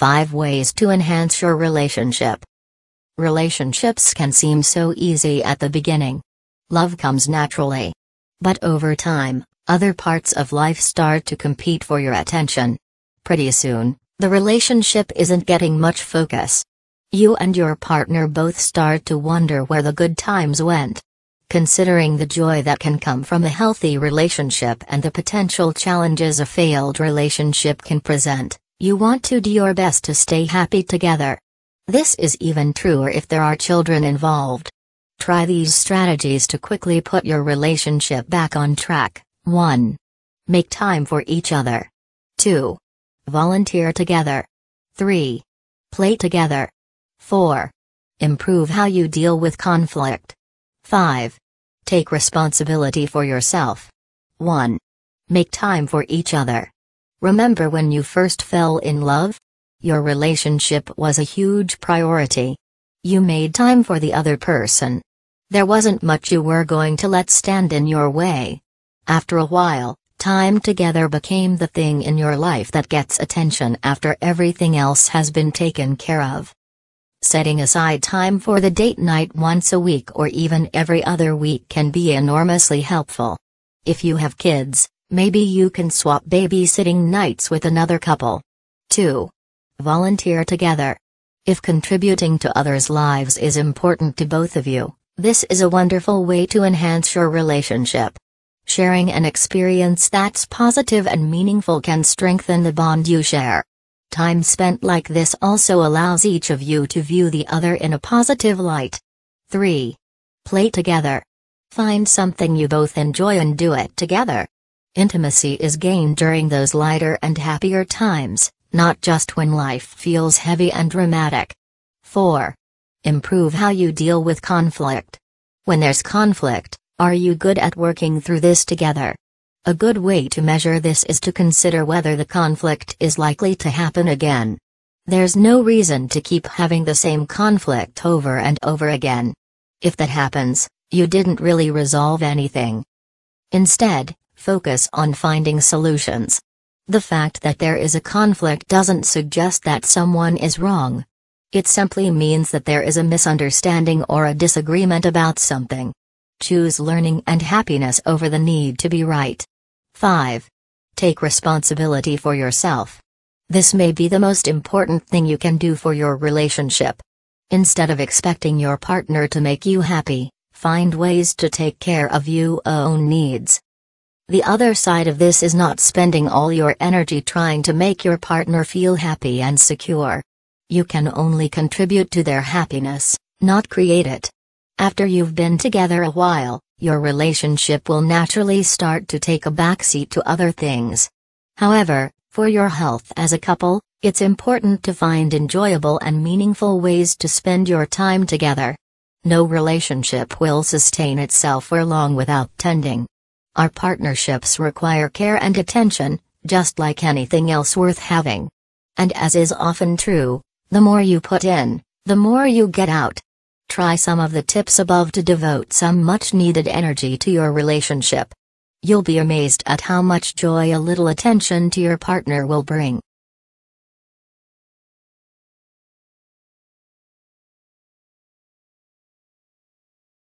5 Ways to Enhance Your Relationship. Relationships can seem so easy at the beginning. Love comes naturally. But over time, other parts of life start to compete for your attention. Pretty soon, the relationship isn't getting much focus. You and your partner both start to wonder where the good times went. Considering the joy that can come from a healthy relationship and the potential challenges a failed relationship can present, you want to do your best to stay happy together. This is even truer if there are children involved. Try these strategies to quickly put your relationship back on track. 1. Make time for each other. 2. Volunteer together. 3. Play together. 4. Improve how you deal with conflict. 5. Take responsibility for yourself. 1. Make time for each other. Remember when you first fell in love? Your relationship was a huge priority. You made time for the other person. There wasn't much you were going to let stand in your way. After a while, time together became the thing in your life that gets attention after everything else has been taken care of. Setting aside time for the date night once a week or even every other week can be enormously helpful. If you have kids, Maybe you can swap babysitting nights with another couple. 2. Volunteer together. If contributing to others' lives is important to both of you, this is a wonderful way to enhance your relationship. Sharing an experience that's positive and meaningful can strengthen the bond you share. Time spent like this also allows each of you to view the other in a positive light. 3. Play together. Find something you both enjoy and do it together. Intimacy is gained during those lighter and happier times, not just when life feels heavy and dramatic. 4. Improve how you deal with conflict. When there's conflict, are you good at working through this together? A good way to measure this is to consider whether the conflict is likely to happen again. There's no reason to keep having the same conflict over and over again. If that happens, you didn't really resolve anything. Instead, focus on finding solutions. The fact that there is a conflict doesn't suggest that someone is wrong. It simply means that there is a misunderstanding or a disagreement about something. Choose learning and happiness over the need to be right. 5. Take responsibility for yourself. This may be the most important thing you can do for your relationship. Instead of expecting your partner to make you happy, find ways to take care of your own needs. The other side of this is not spending all your energy trying to make your partner feel happy and secure. You can only contribute to their happiness, not create it. After you've been together a while, your relationship will naturally start to take a backseat to other things. However, for your health as a couple, it's important to find enjoyable and meaningful ways to spend your time together. No relationship will sustain itself for long without tending our partnerships require care and attention, just like anything else worth having. And as is often true, the more you put in, the more you get out. Try some of the tips above to devote some much needed energy to your relationship. You'll be amazed at how much joy a little attention to your partner will bring.